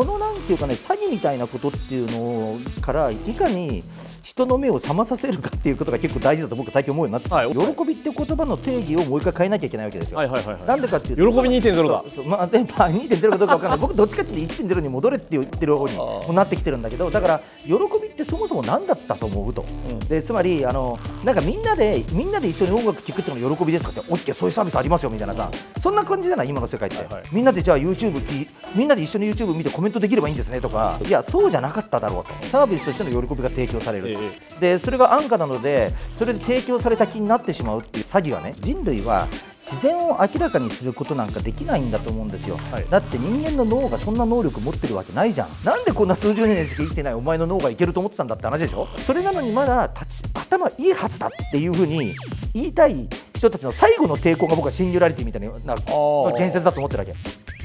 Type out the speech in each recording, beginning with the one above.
このなんていうかね詐欺みたいなことっていうのからいかに人の目を覚まさせるかっていうことが結構大事だと僕は最近思うようになって、はい、喜びって言葉の定義をもう一回変えなきゃいけないわけですよ。はいはいはいはい、なんでかっていうと喜び2.0だ。そうまあ、でまあ2.0かどうかわからない僕どっちかっていうと1.0に戻れって言ってる方になってきてるんだけどだから喜びってそもそも何だったと思うと、うん、でつまりあのなんかみんなでみんなで一緒に音楽聴くっていうの喜びですかっておっそういうサービスありますよみたいなさそんな感じじゃない今の世界って、はいはい、みんなでじゃあ YouTube みんなで一緒に YouTube 見てコメントントできればいいんですねとかいやそうじゃなかっただろうとサービスとしての喜びが提供されるえでそれが安価なのでそれで提供された気になってしまうっていう詐欺はね人類は自然を明らかにすることなんかできないんだと思うんですよ、はい、だって人間の脳がそんな能力持ってるわけないじゃんなんでこんな数十年しか生きてないお前の脳がいけると思ってたんだって話でしょそれなのにまだ立ち頭いいはずだっていうふうに言いたい人たちの最後の抵抗が僕はシンギュラリティみたいなな建設だと思ってるわけ。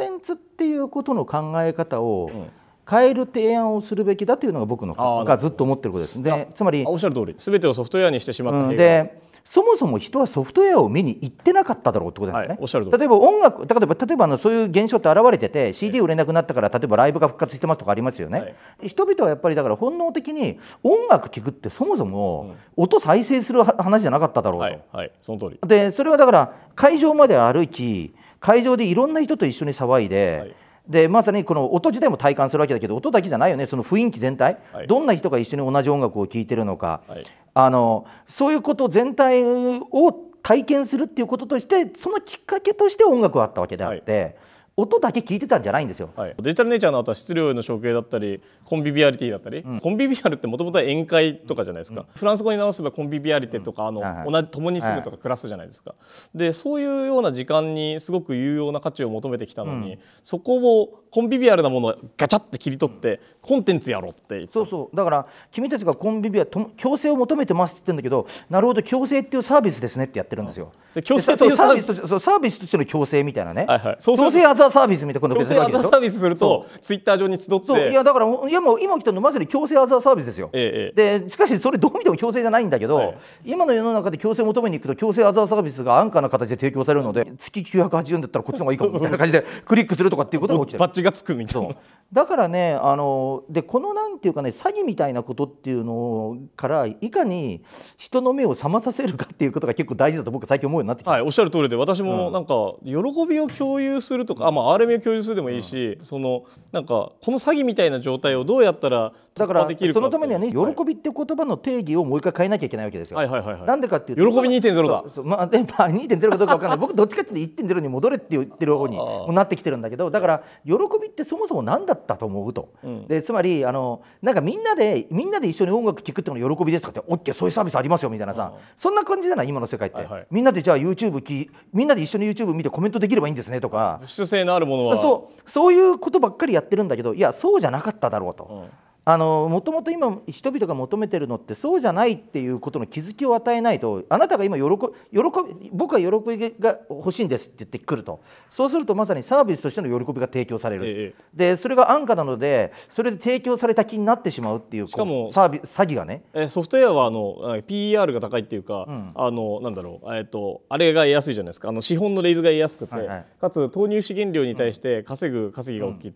テンツっていうことの考え方を変える提案をするべきだというのが僕のがずっと思ってることですでつまりおっしゃる通り全てをソフトウェアにしてしまった、ん、でそもそも人はソフトウェアを見に行ってなかっただろうってことなんでね、はい、例えば音楽例えば例えばのそういう現象って現れてて CD 売れなくなったから例えばライブが復活してますとかありますよね、はい、人々はやっぱりだから本能的に音楽聴くってそもそも音再生する話じゃなかっただろうと、はい、その通りでそれはだから会場まで歩き会場でいろんな人と一緒に騒いで、はい、でまさにこの音自体も体感するわけだけど音だけじゃないよねその雰囲気全体、はい、どんな人が一緒に同じ音楽を聴いてるのか、はい、あのそういうこと全体を体験するっていうこととしてそのきっかけとして音楽はあったわけであって、音だけ聞いてたんじゃないんですよ、はい、デジタルネイチャーの後は質量の処刑だったりコンビビアリティだったり、うん、コンビビアルってもともとは宴会とかじゃないですか、うん、フランス語に直せばコンビビアリティとか、あの、はい、同じ共に住むとか暮らすじゃないですか、でそういうような時間にすごく有用な価値を求めてきたのに、そこをコンビビアルなものをガチャって切り取ってコンテンツやろってそうそうだから君たちがコンビビアと強制を求めてますって言ってるんだけどなるほど強制っていうサービスですねってやってるんですよ強制というサービスそうサービスとしての強制みたいなね、はいはい、強制アザーサービスみたいなこと強制アザーサービスするとツイッター上に集っていやだからいやもう今来たのまさに強制アザーサービスですよ、ええ、でしかしそれどう見ても強制じゃないんだけど、はい、今の世の中で強制求めに行くと強制アザーサービスが安価な形で提供されるので、うん、月980円だったらこっちの方がいいかもみたいな感じでクリックするとかっていうことが起きてるちがつくみたいな。だからねあのでこのなんていうかね詐欺みたいなことっていうのからいかに人の目を覚まさせるかっていうことが結構大事だと僕最近思うようになってきた、はい、おっしゃる通りで私もなんか喜びを共有するとか、うん、まあ、RMA を共有するでもいいし、うん、そのなんかこの詐欺みたいな状態をどうやったらだからそのためにはね喜びって言葉の定義をもう一回変えなきゃいけないわけですよ。はいはいはいはい、なんでかっていうと喜び2.0だ。そまあでまあ2.0かどうかわからない僕どっちかっていうと1.0に戻れって言ってる方になってきてるんだけどだから喜びってそもそも何だったと思うと、うん、でつまりあのなんかみんなでみんなで一緒に音楽聴くってのが喜びですとかってオッケーそういうサービスありますよみたいなさ、うん、そんな感じじゃない今の世界って、はいはい、みんなでじゃあ YouTube きみんなで一緒に YouTube 見てコメントできればいいんですねとか物質性のあるものはそうそういうことばっかりやってるんだけどいやそうじゃなかっただろうと。うんあのもともと今人々が求めてるのってそうじゃないっていうことの気づきを与えないとあなたが今喜喜僕は喜びが欲しいんですって言ってくるとそうするとまさにサービスとしての喜びが提供される、ええ、でそれが安価なのでそれで提供された気になってしまうっていうしかもサービ詐欺がねソフトウェアはあの PR が高いっていうか、うん、あのなんだろう、えー、っと、あれが安いじゃないですかあの資本のレイズが安くて、はいはい、かつ投入資源量に対して稼ぐ稼ぎが大きい、うん、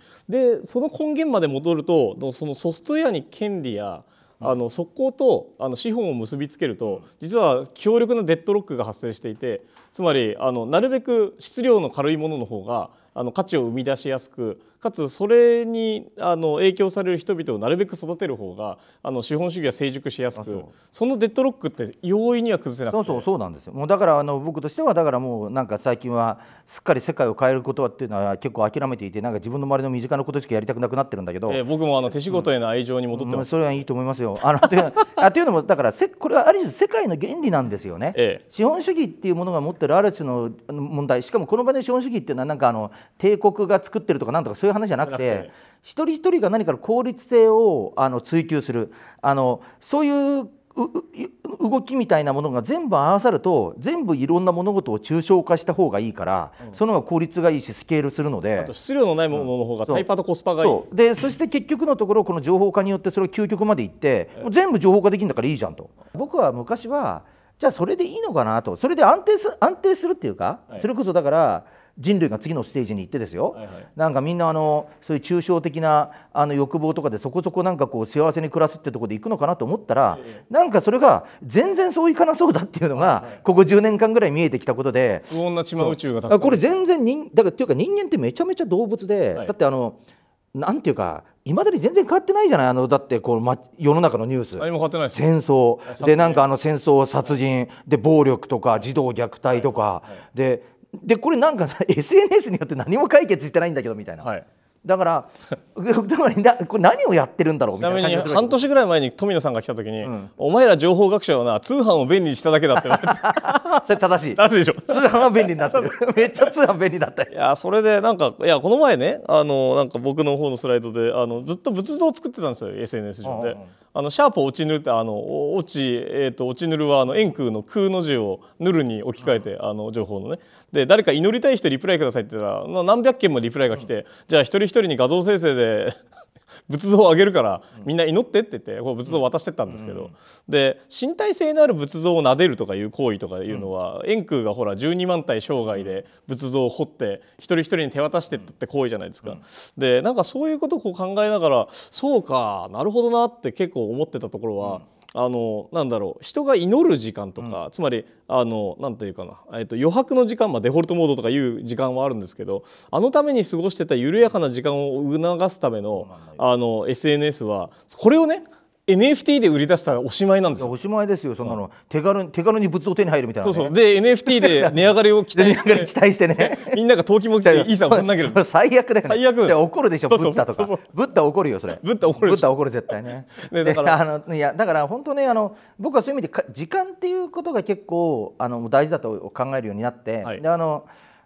でその根源まで戻るとそのソフトフトウェアに権利やあの速攻とあの資本を結びつけると実は強力なデッドロックが発生していてつまりあのなるべく質量の軽いものの方があの価値を生み出しやすくかつそれにあの影響される人々をなるべく育てる方があの資本主義は成熟しやすくそのデッドロックって容易には崩せなくそうそうそうなんですよもうだからあの僕としてはだからもうなんか最近はすっかり世界を変えることはっていうのは結構諦めていてなんか自分の周りの身近なことしかやりたくなくなってるんだけど、えー、僕もあの手仕事への愛情に戻ってます、うんそれはいいと思いますよ。あのあというのもだからせこれはある種世界の原理なんですよね、ええ、資本主義っていうものが持ってるある種の問題しかもこの場で資本主義っていうのはなんかあの帝国が作ってるとかなんとかそういう話じゃなくて一人一人が何か効率性をあの追求するあのそういう動きみたいなものが全部合わさると全部いろんな物事を抽象化した方がいいから、うん、その方が効率がいいしスケールするのであと質量のないものの方がタイパとコスパがいい、うん、そでそして結局のところこの情報化によってそれを究極までいって、えー、全部情報化できるんだからいいじゃんと僕は昔はじゃあそれでいいのかなとそれで安定す安定するっていうか、はい、それこそだから人類が次のステージに行ってですよ、はいはい、なんかみんなあのそういう抽象的なあの欲望とかでそこそこなんかこう幸せに暮らすってとこで行くのかなと思ったら、えなんかそれが全然そういかなそうだっていうのが、はいはい、ここ10年間ぐらい見えてきたことで不穏な島宇宙がこれ全然人だからっていうか人間ってめちゃめちゃ動物で、はい、だってあのなんていうかいまだに全然変わってないじゃないあのだってこう、ま、世の中のニュース戦争でなんかあの戦争殺人で暴力とか児童虐待とか、はいはい、ででこれなんか SNS によって何も解決してないんだけどみたいな。はいだから、これ何をやってるんだろうみたいなちなみに半年ぐらい前に富野さんが来た時に、うん、お前ら情報学者はな通販を便利にしただけだって それ正しい。正しいでしょ。通販は便利になってる。めっちゃ通販便利だった。いやそれでなんかいやこの前ねあのなんか僕の方のスライドであのずっと仏像を作ってたんですよ SNS 上で。うんうんあのシャープ落ちぬってあの落ち、えーと、と落ちぬるはあの円空の空の字をぬるに置き換えて、あの情報のねで誰か祈りたい人リプライくださいって言ったら何百件もリプライが来て、じゃあ一人一人に画像生成で仏像をあげるからみんな祈ってって言ってこう仏像を渡してったんですけど、で身体性のある仏像を撫でるとかいう行為とかいうのは、円空がほら12万体生涯で仏像を掘って一人一人に手渡してったって行為じゃないですか。でなんかそういうことをこう考えながらそうかなるほどなって結構思ってたところは。あのなんだろう人が祈る時間とか、うん、つまりあのなんていうかな、えっと、余白の時間、まあ、デフォルトモードとかいう時間はあるんですけどあのために過ごしてた緩やかな時間を促すためのあの SNS はこれをね NFT で売り出したらおしまいなんですおしまいですよ、そんなの、うん、手軽手軽に物を手に入るみたいな、ね、そうそうで、NFT で値上がりを期待して、期待してね、みんなが投機も来て、イーサーをぶん投げる、最悪だよ、ね、最悪怒るでしょ、ブッダとか、ブッダ怒るよ、それ、ブッダ怒る、ブッダ怒る、絶対ね。ねだからあのいやだから本当ねあの、僕はそういう意味で、時間っていうことが結構あの大事だと考えるようになって、はい、であの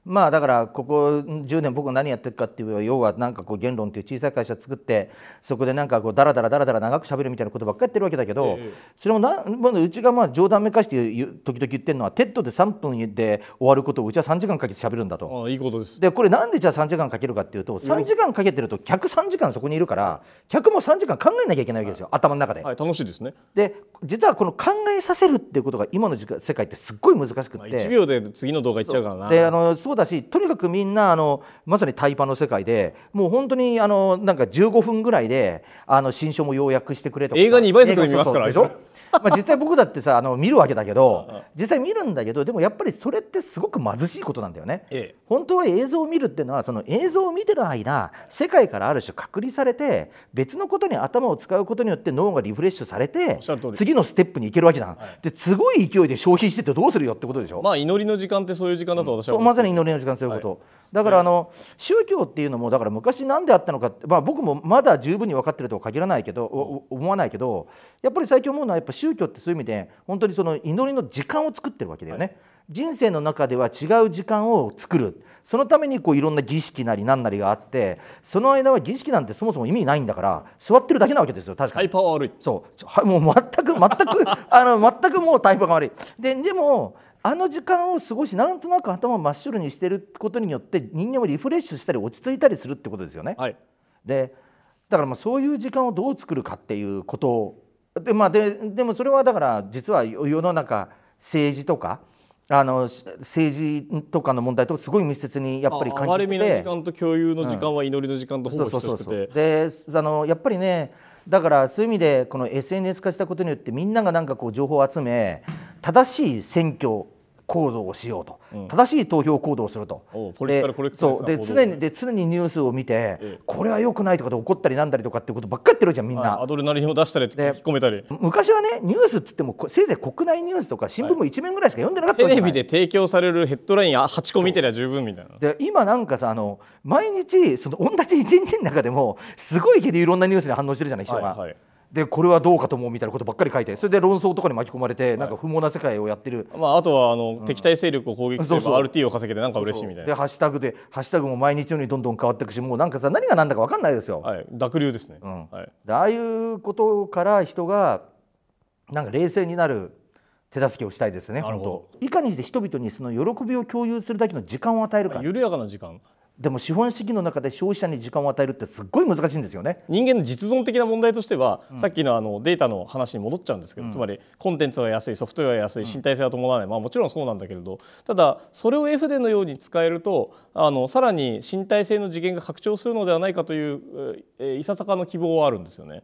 まあだからここ10年僕何やってるかっていう要はなんかこう言論っていう小さい会社作ってそこでなんかこうダラダラダラダラ長くしゃべるみたいなことばっかりやってるわけだけど、それもなうちがまあ冗談めかして時々言ってるのはテッドで3分で終わることをうちは3時間かけてしゃべるんだと。あいいことですでこれなんでじゃあ3時間かけるかっていうと3時間かけてると客3時間そこにいるから客も3時間考えなきゃいけないわけですよ、頭の中で。楽しいですねで実はこの考えさせるっていうことが今の世界ってすっごい難しくて、1秒で次の動画いっちゃうからな。であのそうだしとにかくみんなあのまさにタイパの世界でもう本当にあのなんか15分ぐらいであの新書も要約してくれとか映画に2倍速で見ますからでしょまあ実際僕だってさあの見るわけだけど実際見るんだけどでもやっぱりそれってすごく貧しいことなんだよね。ええ、本当は映像を見るっていうのはその映像を見てる間世界からある種隔離されて別のことに頭を使うことによって脳がリフレッシュされて次のステップに行けるわけじゃん。はい、ですごい勢いで消費しててどうするよってことでしょ。まあ祈りの時間ってそういう時間だと私は、うん、まさに祈りの時間そういうこと。はい、だからあの、宗教っていうのもだから昔何であったのか、まあ、僕もまだ十分に分かってるとは限らないけど、思わないけどやっぱり最近思うのはやっぱ宗教ってそういう意味で本当にその祈りの時間を作ってるわけだよね。はい、人生の中では違う時間を作るそのためにこういろんな儀式なり何なりがあってその間は儀式なんてそもそも意味ないんだから座ってるだけなわけですよ確かに。タイパ悪いそうはもう全く全く あの全くもうタイパが悪い。ででもあの時間を過ごしなんとなく頭を真っ白にしてることによって人間はリフレッシュしたり落ち着いたりするってことですよね。はい、でだからまあそういう時間をどう作るかっていうことで,、まあで、でもそれはだから実は世の中政治とかあの政治とかの問題とすごい密接にやっぱり関係してて時間と共有の時間は祈りの時間とほぼ等しくて、うであのやっぱりねだからそういう意味でこの SNS 化したことによってみんながなんかこう情報を集め正しい選挙行動をしようと、うん、正しい投票行動をするとそうで常にで常にニュースを見て、ええ、これはよくないとかで怒ったりなんだりとかっていうことばっかりやってるじゃんみんな、はい、アドレナリンを出したり引き込めたり昔はねニュースっつってもせいぜい国内ニュースとか新聞も一面ぐらいしか読んでなかった、はい、テレビで提供されるヘッドライン8個見てりゃ十分みたいなで今なんかさあの毎日その同じ一日の中でもすごい気でいろんなニュースに反応してるじゃない人が。はいはいでこれはどうかと思うみたいなことばっかり書いてそれで論争とかに巻き込まれて、なんか不毛な世界をやってる、まあ、あとはあの、敵対勢力を攻撃するば RT を稼げてなんか嬉しいみたいなでハッシュタグでハッシュタグも毎日のようにどんどん変わっていくしもうなんかさ何が何だか分かんないですよ、はい、濁流ですね、うんはい、ああいうことから人がなんか冷静になる手助けをしたいですねなるほどいかにして人々にその喜びを共有するだけの時間を与えるか緩やかな時間でも資本主義の中で消費者に時間を与えるってすっごい難しいんですよね人間の実存的な問題としては、うん、さっきのあのデータの話に戻っちゃうんですけど、うん、つまりコンテンツは安いソフトウェアは安い身体性は伴わない、うん、まあ、もちろんそうなんだけれどただそれをエフデのように使えるとあのさらに身体性の次元が拡張するのではないかという、えいささかの希望はあるんですよね。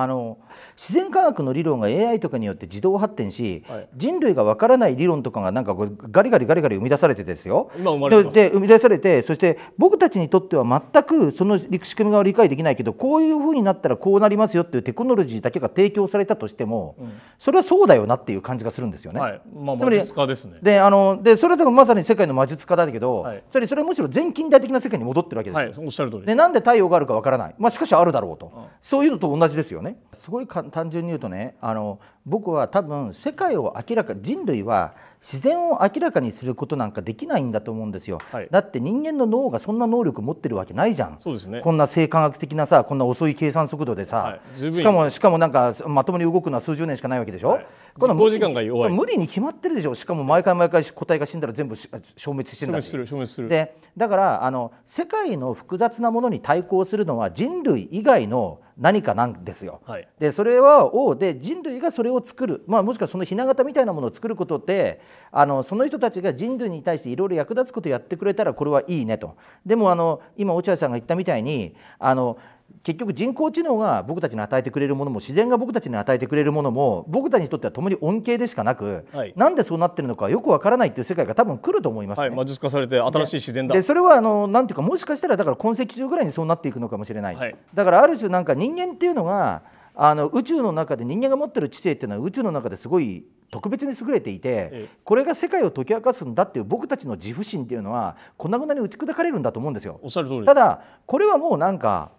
あの自然科学の理論が AI とかによって自動発展し、はい、人類がわからない理論とかがなんかガリガリガリガリ生み出されてですよ。今生まれで生み出されてそして僕たちにとっては全くその仕組みが理解できないけどこういうふうになったらこうなりますよっていうテクノロジーだけが提供されたとしても、うん、それはそうだよなっていう感じがするんですよね。はい、まあ、魔術家ですねであのでそれでもまさに世界の魔術家だけど、はい、つまりそれはむしろ全近代的な世界に戻ってるわけですよ。おっしゃる通りでなんで太陽があるかわからない、まあ、しかしあるだろうと、うん、そういうのと同じですよね。ねすごい単純に言うとねあの僕は多分世界を明らか人類は自然を明らかにすることなんかできないんだと思うんですよ、はい、だって人間の脳がそんな能力持ってるわけないじゃんそうです、ね、こんな性科学的なさこんな遅い計算速度でさ、はい、しかもしかもなんかまともに動くのは数十年しかないわけでしょ、はい、この時間が弱い無理に決まってるでしょしかも毎回毎回個体が死んだら全部消滅してんだし消滅するでだからあの世界の複雑なものに対抗するのは人類以外の何かなんですよ、でそれはをで人類がそれをを作る、まあ、もしくはそのひな形みたいなものを作ることであのその人たちが人類に対していろいろ役立つことをやってくれたらこれはいいねと。でもあの今落合さんが言ったみたいにあの結局人工知能が僕たちに与えてくれるものも自然が僕たちに与えてくれるものも僕たちにとっては共に恩恵でしかなく、はい、なんでそうなってるのかよくわからないっていう世界が多分来ると思います、ねはい、魔術化されて新しい自然だでそれはあのなんていうかもしかしたらだから痕跡中ぐらいにそうなっていくのかもしれない、はい、だからある種なんか人間っていうのがあの宇宙の中で人間が持ってる知性っていうのは宇宙の中ですごい特別に優れていてこれが世界を解き明かすんだっていう僕たちの自負心っていうのは粉々に打ち砕かれるんだと思うんですよ。ただこれはもうなんか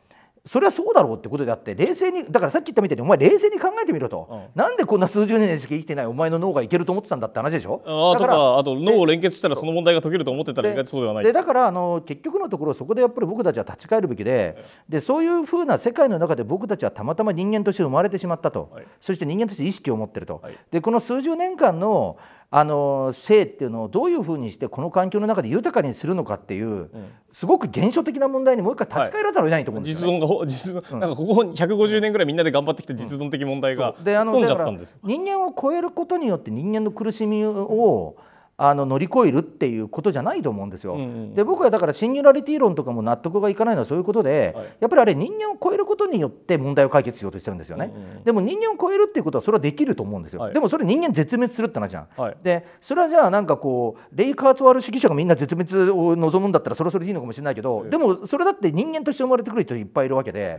それはそうだろうってことであって冷静にだからさっき言ったみたいにお前冷静に考えてみろと、うん、なんでこんな数十年しか生きてないお前の脳がいけると思ってたんだって話でしょあだからあと脳を連結したらその問題が解けると思ってたら意外とそうではないでだからあの結局のところそこでやっぱり僕たちは立ち返るべきででそういうふうな世界の中で僕たちはたまたま人間として生まれてしまったと、はい、そして人間として意識を持ってると、はい、でこの数十年間のあの性っていうのをどういうふうにしてこの環境の中で豊かにするのかっていう、すごく現象的な問題にもう一回立ち返らざるを得ないと思うんですよ、ねはい、実存が実存、なんかここ150年ぐらいみんなで頑張ってきた実存的問題が、うん、であの人間を超えることによって人間の苦しみを、うんあの乗り越えるっていうことじゃないと思うんですよ。うんうん、で僕はだからシンギュラリティ論とかも納得がいかないのはそういうことで、はい、やっぱりあれ人間を超えることによって問題を解決しようとしてるんですよね。うんうん、でも人間を超えるっていうことはそれはできると思うんですよ。はい、でもそれ人間絶滅するってなじゃん。はい、でそれはじゃあなんかこうレイ・カーツワール主義者がみんな絶滅を望むんだったらそれはそれでいいのかもしれないけど、でもそれだって人間として生まれてくる人いっぱいいるわけで、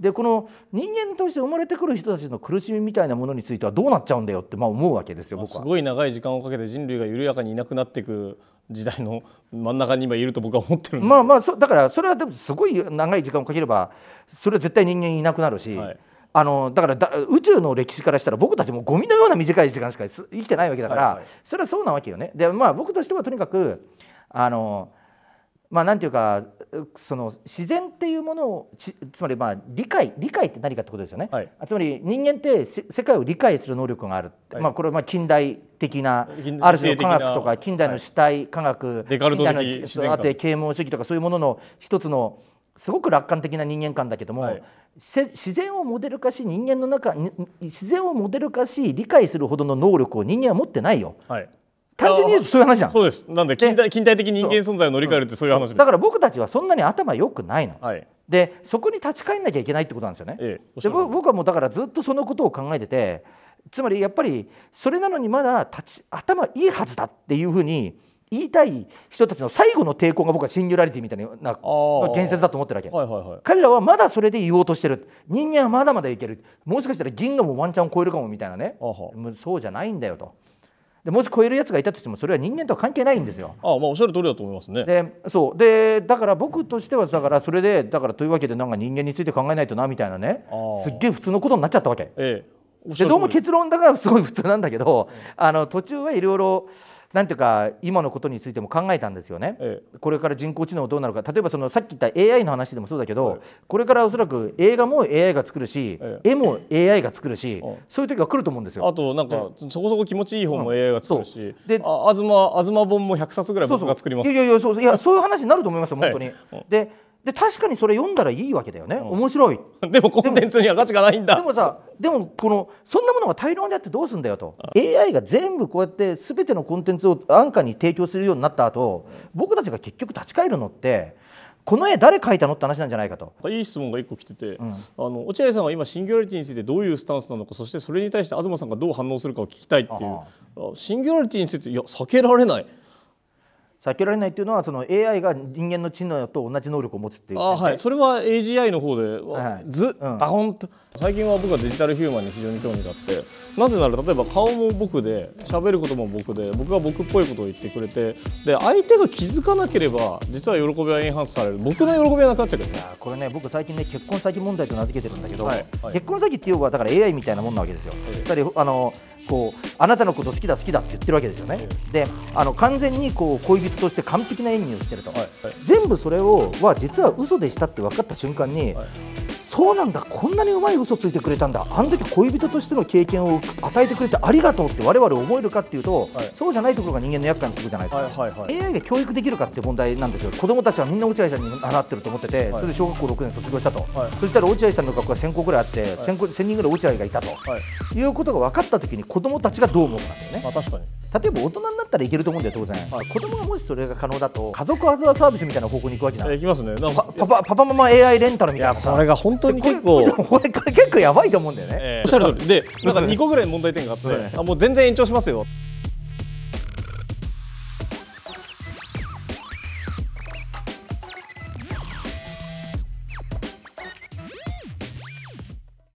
でこの人間として生まれてくる人たちの苦しみみたいなものについてはどうなっちゃうんだよってまあ思うわけですよ僕は。すごい長い時間をかけて人類が緩やかにいなくなっていく時代の真ん中に今いると僕は思ってるまあまあそだからそれはでもすごい長い時間をかければそれは絶対人間いなくなるし、はい、あのだからだ宇宙の歴史からしたら僕たちもゴミのような短い時間しか生きてないわけだから、はいはい、それはそうなわけよね。でまあ僕としてはとにかくあのまあ、なんていうかその自然っていうものをつまりまあ理解理解って何かってことですよね、はい、つまり人間って世界を理解する能力がある、はい、まあ、これはまあ近代的なある種の科学とか近代の主体科学、はい、みたいなあって啓蒙主義とかそういうものの一つのすごく楽観的な人間観だけども、はい、自然をモデル化し人間の中自然をモデル化し理解するほどの能力を人間は持ってないよ、はい、単純に言うとそういう話じゃんそうですなんで近代近代的人間存在を乗り換えるってそういう話、うん、だから僕たちはそんなに頭良くないの、はい、でそこに立ち返んなきゃいけないってことなんですよね、ええ、で僕はもうだからずっとそのことを考えててつまりやっぱりそれなのにまだ立ち頭いいはずだっていうふうに言いたい人たちの最後の抵抗が僕はシンギュラリティみたいな言説だと思ってるわけ、はいはいはい、彼らはまだそれで言おうとしてる人間はまだまだいけるもしかしたら銀河もワンチャンを超えるかもみたいなねそうじゃないんだよと。でもし超えるやつがいたとしてもそれは人間とは関係ないんですよ。ああまあおっしゃる通りだと思いますね。でそうでだから僕としてはだからそれでだからというわけでなんか人間について考えないとなみたいなねすっげえ普通のことになっちゃったわけ。ええ、でどうも結論だからすごい普通なんだけど、あの途中はいろいろなんていうか今のことについても考えたんですよね、ええ、これから人工知能どうなるか例えばそのさっき言った AI の話でもそうだけど、はい、これからおそらく映画も AI が作るし、え、絵も AI が作るし、そういう時が来ると思うんですよあとなんか、そこそこ気持ちいい本も AI が作るし、うん、であ東東本も100冊ぐらい僕が作りますいやいやそういやそういう話になると思いますよ本当に、はい、でで確かにそれ読んだらいいわけだよね、面白いでもコンテンツには価値がないんだ でもさでもこのそんなものが大量にあってどうすんだよと AI が全部こうやって全てのコンテンツを安価に提供するようになった後、僕たちが結局立ち返るのってこの絵誰描いたのって話なんじゃないかといい質問が1個来てて、うん、あの落合さんは今シンギュラリティについてどういうスタンスなのかそしてそれに対して東さんがどう反応するかを聞きたいっていうシンギュラリティについていや避けられない避けられないというのはその AI が人間の知能と同じ能力を持つっていう、あはいそれは AGI の方で、はい、ず、うん、バコンと最近は僕はデジタルヒューマンに非常に興味があってなぜなら例えば顔も僕で喋ることも僕で僕が僕っぽいことを言ってくれてで相手が気づかなければ実は喜びはエンハンスされる僕の喜びはなくなっちゃうけどこれね僕最近ね結婚詐欺問題と名付けてるんだけど、はいはい、結婚詐欺って要はだから AI みたいなもんなわけですよ。つまあのこうあなたのこと好きだ好きだって言ってるわけですよね、であの完全にこう恋人として完璧な演技をしてると、はいはい、全部それをは実は嘘でしたって分かった瞬間に、はい、そうなんだこんなにうまい嘘ついてくれたんだあの時恋人としての経験を与えてくれてありがとうって我々思えるかっていうと、はい、そうじゃないところが人間の厄介なところじゃないですか、はいはいはい、AI が教育できるかって問題なんですよ子供たちはみんな落合さんに習ってると思ってて、はい、それで小学校6年卒業したと、はい、そしたら落合さんの学校が1000個ぐらいあって、はい、1000, 個1000人ぐらい落合がいたと、い、うことが分かった時に子供たちがどう思うかなんだよね、まあ、確かに例えば大人になったらいけると思うんだよ当然、はい、子供がもしそれが可能だと家族アズアサービスみたいな方向に行くわけじゃないきますねパパパパママ AI レンタルみたいなこれが本当に結構これ結構やばいと思うんだよね、えー、おっしゃる通りでなんか2個ぐらい問題点があって、あもう全然延長しますよ